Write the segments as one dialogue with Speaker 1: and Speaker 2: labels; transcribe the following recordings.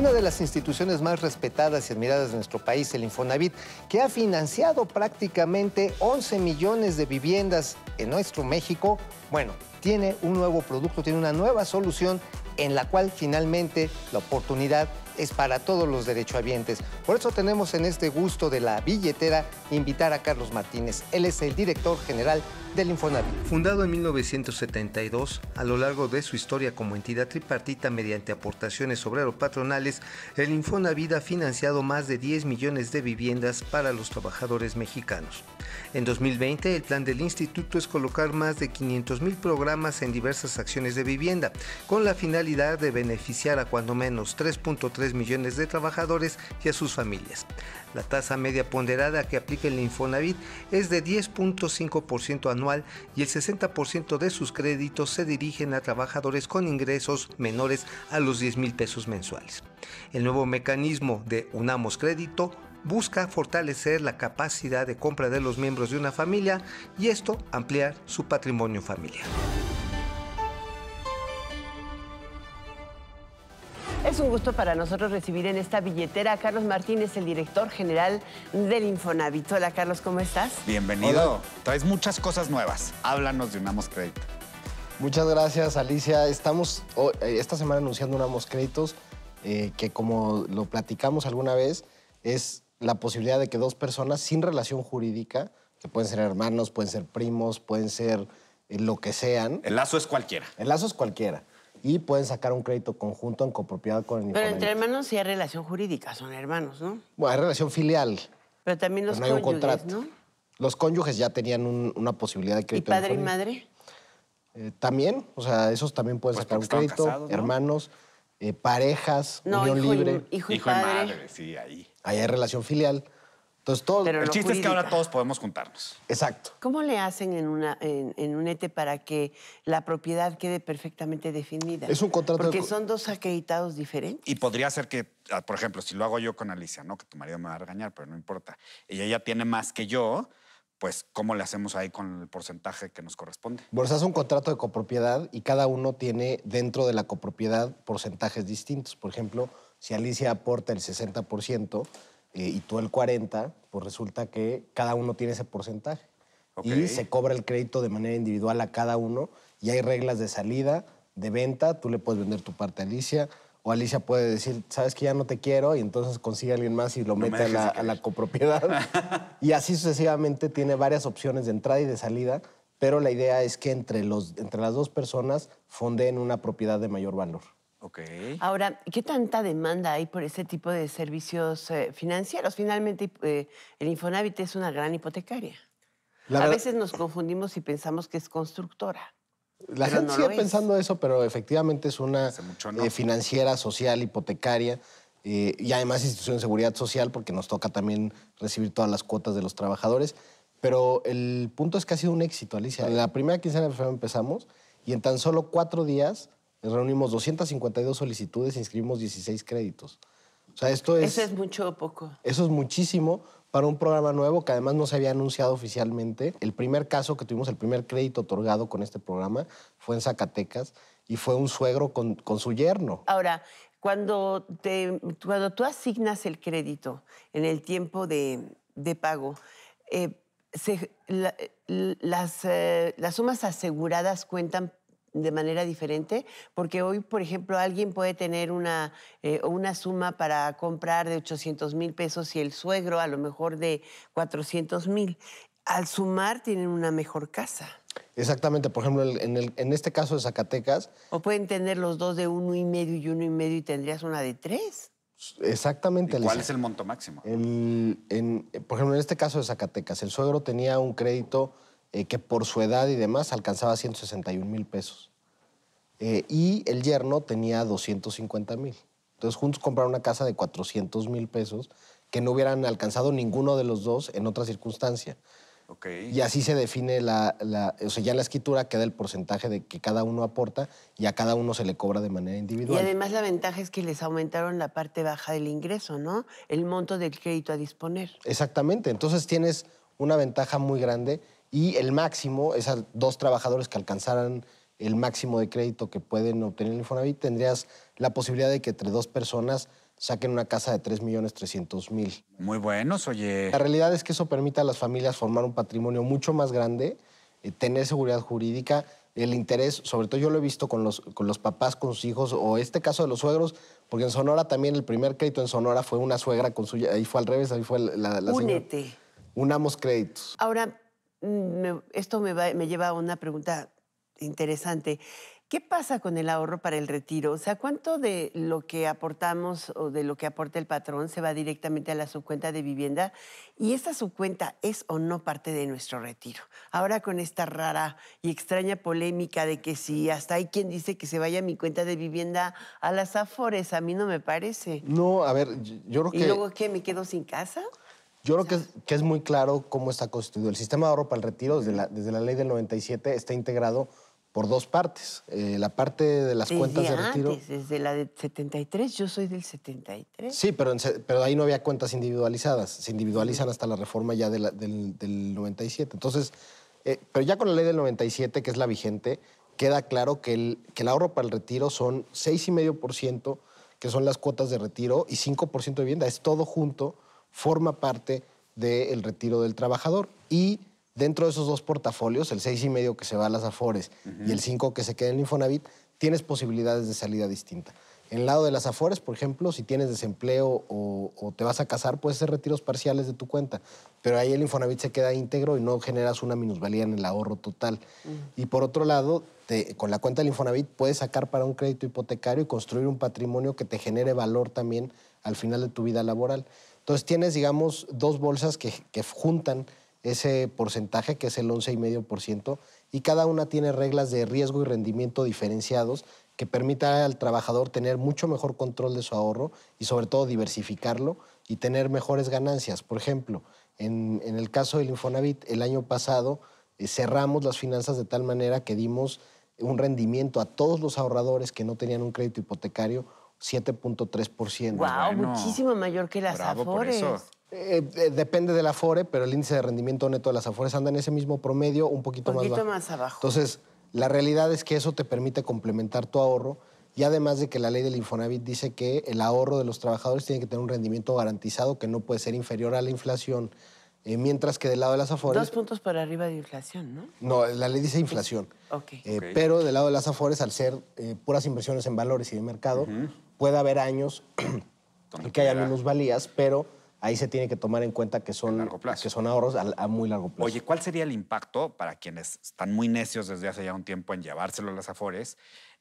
Speaker 1: una de las instituciones más respetadas y admiradas de nuestro país, el Infonavit, que ha financiado prácticamente 11 millones de viviendas en nuestro México, bueno, tiene un nuevo producto, tiene una nueva solución en la cual finalmente la oportunidad es para todos los derechohabientes. Por eso tenemos en este gusto de la billetera invitar a Carlos Martínez. Él es el director general del Infonavit. Fundado en 1972, a lo largo de su historia como entidad tripartita mediante aportaciones obrero-patronales, el Infonavit ha financiado más de 10 millones de viviendas para los trabajadores mexicanos. En 2020, el plan del instituto es colocar más de 500 mil programas en diversas acciones de vivienda, con la finalidad de beneficiar a cuando menos 3.3 millones de trabajadores y a sus familias. La tasa media ponderada que aplica el Infonavit es de 10.5% anual y el 60% de sus créditos se dirigen a trabajadores con ingresos menores a los 10 mil pesos mensuales. El nuevo mecanismo de Unamos Crédito busca fortalecer la capacidad de compra de los miembros de una familia y esto ampliar su patrimonio familiar.
Speaker 2: Es un gusto para nosotros recibir en esta billetera a Carlos Martínez, el director general del Infonavit. Hola, Carlos, ¿cómo estás?
Speaker 3: Bienvenido. Traes muchas cosas nuevas. Háblanos de Unamos Crédito.
Speaker 4: Muchas gracias, Alicia. Estamos oh, eh, esta semana anunciando Unamos Créditos, eh, que como lo platicamos alguna vez, es la posibilidad de que dos personas sin relación jurídica, que pueden ser hermanos, pueden ser primos, pueden ser eh, lo que sean. El lazo es cualquiera. El lazo es cualquiera y pueden sacar un crédito conjunto en copropiedad con el Pero entre
Speaker 2: hermanos sí hay relación jurídica, son hermanos, ¿no?
Speaker 4: Bueno, hay relación filial. Pero también los cónyuges, un contrato. ¿no? Los cónyuges ya tenían una posibilidad de crédito ¿Y padre y madre? Eh, también, o sea, esos también pueden pues sacar un crédito, hermanos, eh, parejas, unión libre. hijo y madre, sí, ahí. Ahí hay relación filial. Entonces, todos, el chiste es que ahora
Speaker 3: todos podemos juntarnos. Exacto.
Speaker 2: ¿Cómo le hacen en, una, en, un ETE e para que la propiedad quede perfectamente definida? Es un contrato. Porque son dos acreditados diferentes.
Speaker 3: Y podría ser que, ah, por ejemplo, si lo hago yo con Alicia, no, que tu marido me va a regañar, pero no importa. Ella tiene más que yo, pues ¿cómo le hacemos ahí con el porcentaje que nos corresponde?
Speaker 4: Bueno, se un contrato de copropiedad y cada uno tiene dentro de la copropiedad porcentajes distintos. Por ejemplo, si Alicia aporta el 60%, eh, y tú el 40, pues resulta que cada uno tiene ese porcentaje. Y se cobra el crédito de manera individual a cada uno y hay reglas de salida, de venta, tú le puedes vender tu parte a Alicia o Alicia puede decir, sabes que ya no te quiero y entonces consigue a alguien más y lo mete a la, a copropiedad. y así sucesivamente tiene varias opciones de entrada y de salida, pero la idea es que entre, los, entre las dos personas fondeen una propiedad de mayor valor.
Speaker 3: Okay.
Speaker 2: Ahora, ¿qué tanta demanda hay por ese tipo de servicios eh, financieros? Finalmente, eh, el Infonavit es una gran hipotecaria. a veces nos confundimos y pensamos que es constructora. La gente sigue pensando
Speaker 4: eso, pero efectivamente es una eh, financiera, social, hipotecaria y además institución de seguridad social porque nos toca también recibir todas las cuotas de los trabajadores. Pero el punto es que ha sido un éxito, Alicia. En la primera quincena de febrero empezamos y en tan solo cuatro días Reunimos 252 solicitudes, e inscribimos 16 créditos. O sea, esto es... Eso es mucho o poco. Eso es muchísimo para un programa nuevo que además no se había anunciado oficialmente. El primer caso que tuvimos, el primer crédito otorgado con este programa fue en Zacatecas y fue un suegro con, su yerno.
Speaker 2: Ahora, cuando, te, cuando tú asignas el crédito en el tiempo de, pago, eh, las, eh, las sumas aseguradas cuentan de manera diferente, porque hoy, por ejemplo, alguien puede tener una, eh, una suma para comprar de 800 mil pesos y el suegro a lo mejor de 400 mil. Al sumar tienen una mejor casa.
Speaker 4: Exactamente, por ejemplo, en, en, este caso de Zacatecas.
Speaker 2: O pueden tener los dos de uno y medio y uno y medio y tendrías una de tres.
Speaker 4: Exactamente. ¿Cuál es el monto máximo? por ejemplo, en este caso de Zacatecas, el suegro tenía un crédito eh, que por su edad y demás alcanzaba 161 mil pesos. Eh, y el yerno tenía 250 mil. Entonces juntos compraron una casa de 400 mil pesos que no hubieran alcanzado ninguno de los dos en otra circunstancia. Y así se define la, la, o sea, ya en la escritura queda el porcentaje de que cada uno aporta y a cada uno se le cobra de manera individual. Y además
Speaker 2: la ventaja es que les aumentaron la parte baja del ingreso, ¿no? El monto del crédito a disponer.
Speaker 4: Exactamente, entonces tienes una ventaja muy grande y el máximo, esas dos trabajadores que alcanzaran el máximo de crédito que pueden obtener en Infonavit, tendrías la posibilidad de que entre dos personas saquen una casa de 3.300.000.
Speaker 3: Muy buenos, oye. La
Speaker 4: realidad es que eso permite a las familias formar un patrimonio mucho más grande, eh, tener seguridad jurídica, el interés, sobre todo yo lo he visto con los, con los papás, con sus hijos, o este caso de los suegros, porque en Sonora también el primer crédito en Sonora fue una suegra con su ahí fue al revés, ahí fue la... la Únete. Unamos créditos.
Speaker 2: Ahora, esto me, me lleva a una pregunta interesante. ¿Qué pasa con el ahorro para el retiro? O sea, ¿cuánto de lo que aportamos o de lo que aporta el patrón se va directamente a la subcuenta de vivienda? ¿Y esa subcuenta es o no parte de nuestro retiro? Ahora con esta rara y extraña polémica de que si hasta hay quien dice que se vaya mi cuenta de vivienda a las Afores, a mí no me parece. No,
Speaker 4: a ver, yo creo que... ¿Y luego
Speaker 2: qué? ¿Me quedo sin casa?
Speaker 4: Yo creo que es, muy claro cómo está constituido. El sistema de ahorro para el retiro, desde la, desde la ley del 97, está integrado por dos partes. Eh, la parte de las cuentas de retiro.
Speaker 2: Desde la de 73, yo soy del 73.
Speaker 4: Sí, pero, pero ahí no había cuentas individualizadas. Se individualizan hasta la reforma ya del, del, 97. Entonces, eh, pero ya con la ley del 97, que es la vigente, queda claro que el, que el ahorro para el retiro son 6,5%, que son las cuotas de retiro, y 5% de vivienda. Es todo junto forma parte del retiro del trabajador. Y dentro de esos dos portafolios, el 6,5 que se va a las Afores y el 5 que se queda en el Infonavit, tienes posibilidades de salida distinta. En el lado de las Afores, por ejemplo, si tienes desempleo o, te vas a casar, puedes hacer retiros parciales de tu cuenta. Pero ahí el Infonavit se queda íntegro y no generas una minusvalía en el ahorro total. Y por otro lado, con la cuenta del Infonavit puedes sacar para un crédito hipotecario y construir un patrimonio que te genere valor también al final de tu vida laboral. Entonces tienes, digamos, dos bolsas que, juntan ese porcentaje, que es el 11,5%, y cada una tiene reglas de riesgo y rendimiento diferenciados que permita al trabajador tener mucho mejor control de su ahorro y sobre todo diversificarlo y tener mejores ganancias. Por ejemplo, en, el caso del Infonavit, el año pasado eh, cerramos las finanzas de tal manera que dimos un rendimiento a todos los ahorradores que no tenían un crédito hipotecario 7.3%. ¡Wow! Muchísimo
Speaker 2: mayor que las Afores.
Speaker 4: Eh, eh, depende eso. depende del Afore, pero el índice de rendimiento neto de las Afores anda en ese mismo promedio, un poquito, más más abajo. Entonces, la realidad es que eso te permite complementar tu ahorro y además de que la ley del Infonavit dice que el ahorro de los trabajadores tiene que tener un rendimiento garantizado que no puede ser inferior a la inflación. Eh, mientras que del lado de las Afores. Dos
Speaker 2: puntos para arriba de inflación, ¿no?
Speaker 4: No, la ley dice inflación. Pero del lado de las Afores, al ser puras inversiones en valores y de mercado, puede haber años en que haya valías, pero ahí se tiene que tomar en cuenta que son, son ahorros a, muy largo
Speaker 3: plazo. Oye, ¿cuál sería el impacto para quienes están muy necios desde hace ya un tiempo en llevárselo a las afores?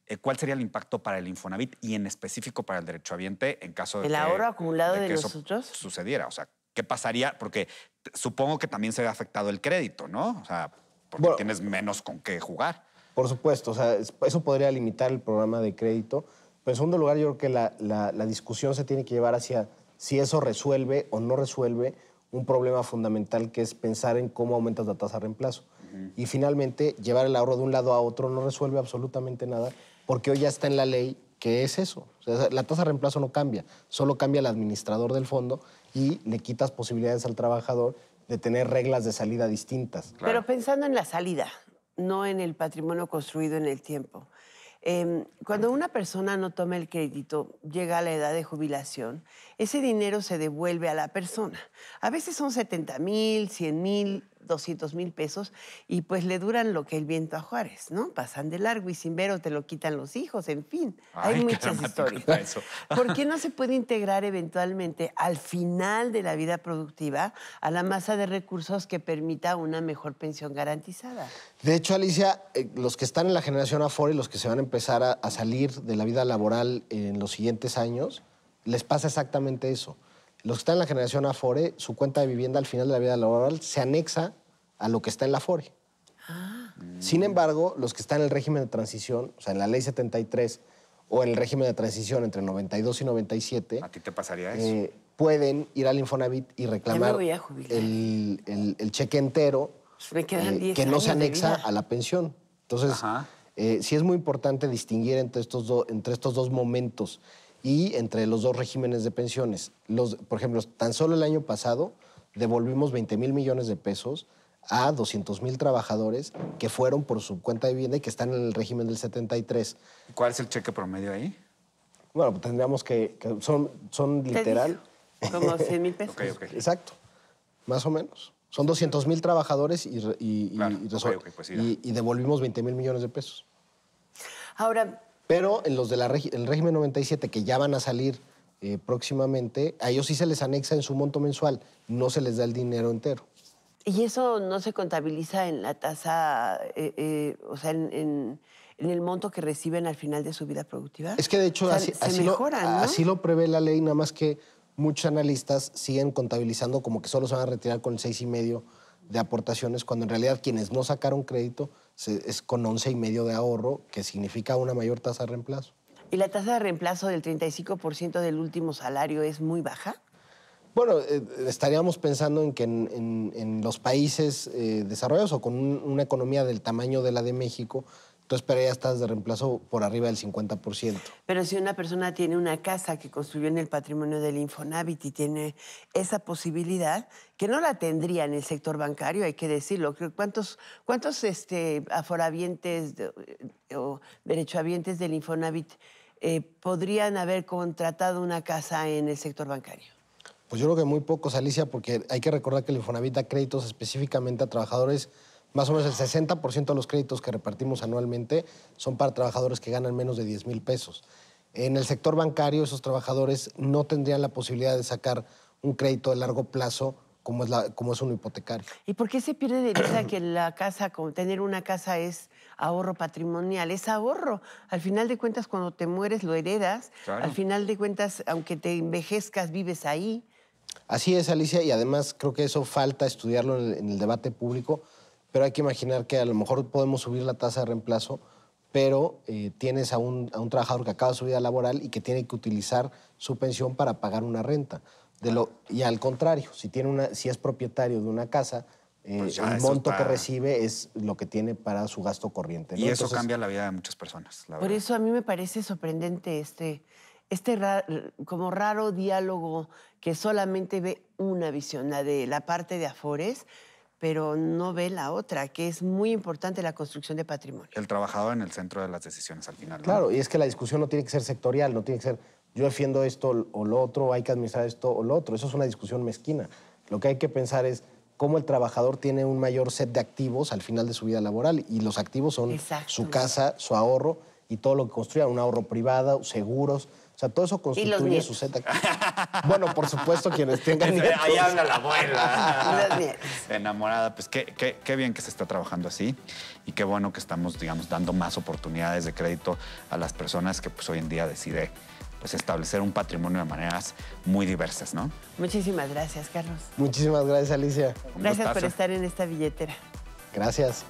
Speaker 3: Eh, ¿Cuál sería el impacto para el Infonavit y en específico para el Derecho derechohabiente en caso de el que, ahorro acumulado de,
Speaker 2: sucediera?
Speaker 3: O sea, ¿qué pasaría? Porque supongo que también se ve afectado el crédito, ¿no? O sea, porque tienes menos con qué jugar.
Speaker 4: Por supuesto, o sea, eso podría limitar el programa de crédito en segundo lugar, yo creo que la, discusión se tiene que llevar hacia si eso resuelve o no resuelve un problema fundamental que es pensar en cómo aumentas la tasa de reemplazo. Y finalmente, llevar el ahorro de un lado a otro no resuelve absolutamente nada, porque hoy ya está en la ley que es eso. la tasa de reemplazo no cambia, solo cambia el administrador del fondo y le quitas posibilidades al trabajador de tener reglas de salida distintas. Pero
Speaker 2: pensando en la salida, no en el patrimonio construido en el tiempo. Em, cuando una persona no toma el crédito, llega a la edad de jubilación, ese dinero se devuelve a la persona. A veces son 70 mil, 100 mil, 200 mil pesos y pues le duran lo que el viento a Juárez, ¿no? Pasan de largo y sin ver o te lo quitan los hijos, en fin. hay muchas historias. ¿Por qué no se puede integrar eventualmente al final de la vida productiva a la masa de recursos que permita una mejor pensión garantizada?
Speaker 4: De hecho, Alicia, eh, los que están en la generación Afore y los que se van a empezar a salir de la vida laboral en los siguientes años, les pasa exactamente eso los que están en la generación Afore, su cuenta de vivienda al final de la vida laboral se anexa a lo que está en la Afore. Ah. Sin embargo, los que están en el régimen de transición, o sea, en la ley 73 o en el régimen de transición entre 92 y 97... ¿A ti te pasaría eh, eso? pueden ir al Infonavit y reclamar el, cheque entero
Speaker 2: pues eh, que no se anexa a
Speaker 4: la pensión. Entonces, eh, sí es muy importante distinguir entre estos dos momentos y entre los dos regímenes de pensiones. Los, por ejemplo, tan solo el año pasado devolvimos 20 mil millones de pesos a 200 mil trabajadores que fueron por su cuenta de vivienda y que están en el régimen del 73.
Speaker 3: ¿Cuál es el cheque promedio ahí?
Speaker 4: Bueno, pues tendríamos que, son, son literal. Como 100 mil pesos. Exacto, más o menos. Son 200 mil trabajadores y, pues y, y, devolvimos 20 mil millones de pesos. Ahora, pero en los del régimen 97 que ya van a salir eh, próximamente, a ellos sí se les anexa en su monto mensual, no se les da el dinero entero.
Speaker 2: ¿Y eso no se contabiliza en la tasa, eh, eh, o sea, en, el monto que reciben al final de su vida productiva? Es que de hecho así, lo,
Speaker 4: así lo prevé la ley, nada más que muchos analistas siguen contabilizando como que solo se van a retirar con el 6,5% de aportaciones, cuando en realidad quienes no sacaron crédito es con once y medio de ahorro, que significa una mayor tasa de reemplazo.
Speaker 2: ¿Y la tasa de reemplazo del 35% del último salario es muy baja?
Speaker 4: Bueno, eh, estaríamos pensando en que en, los países eh, desarrollados o con una economía del tamaño de la de México, entonces, pero ya estás de reemplazo por arriba del 50%.
Speaker 2: Pero si una persona tiene una casa que construyó en el patrimonio del Infonavit y tiene esa posibilidad, que no la tendría en el sector bancario, hay que decirlo. ¿Cuántos, cuántos este, aforavientes eh, o derechohabientes del Infonavit eh, podrían haber contratado una casa en el sector bancario?
Speaker 4: Pues yo creo que muy pocos, Alicia, porque hay que recordar que el Infonavit da créditos específicamente a trabajadores más o menos el 60% de los créditos que repartimos anualmente son para trabajadores que ganan menos de 10 mil pesos. En el sector bancario, esos trabajadores no tendrían la posibilidad de sacar un crédito de largo plazo como es, la, como es un hipotecario.
Speaker 2: ¿Y por qué se pierde de vista que la casa, tener una casa es ahorro patrimonial? Es ahorro. Al final de cuentas, cuando te mueres, lo heredas. Al final de cuentas, aunque te envejezcas, vives ahí.
Speaker 4: Así es, Alicia, y además creo que eso falta estudiarlo en el debate público pero hay que imaginar que a lo mejor podemos subir la tasa de reemplazo, pero eh, tienes a un, trabajador que acaba su vida laboral y que tiene que utilizar su pensión para pagar una renta. y al contrario, si, tiene una, si es propietario de una casa, eh, pues el monto que recibe es lo que tiene para su gasto corriente. Y eso cambia
Speaker 3: la vida de muchas personas.
Speaker 2: por eso a mí me parece sorprendente este, este como raro diálogo que solamente ve una visión, la de la parte de Afores pero no ve la otra, que es muy importante la construcción de patrimonio.
Speaker 3: El trabajador en el centro de las decisiones al final. Claro, y es
Speaker 4: que la discusión no tiene que ser sectorial, no tiene que ser yo defiendo esto o lo otro, hay que administrar esto o lo otro. Eso es una discusión mezquina. Lo que hay que pensar es cómo el trabajador tiene un mayor set de activos al final de su vida laboral y los activos son su casa, su ahorro y todo lo que construya, un ahorro privado, seguros. O sea, todo eso constituye su Z. Bueno, por supuesto, quienes tengan
Speaker 2: Ahí habla la abuela.
Speaker 3: Enamorada. Pues qué, qué, bien que se está trabajando así y qué bueno que estamos, digamos, dando más oportunidades de crédito a las personas que pues, hoy en día decide pues, establecer un patrimonio de maneras muy diversas, ¿no?
Speaker 2: Muchísimas gracias, Carlos.
Speaker 3: Muchísimas gracias, Alicia. Gracias por estar
Speaker 2: en esta billetera.
Speaker 3: Gracias.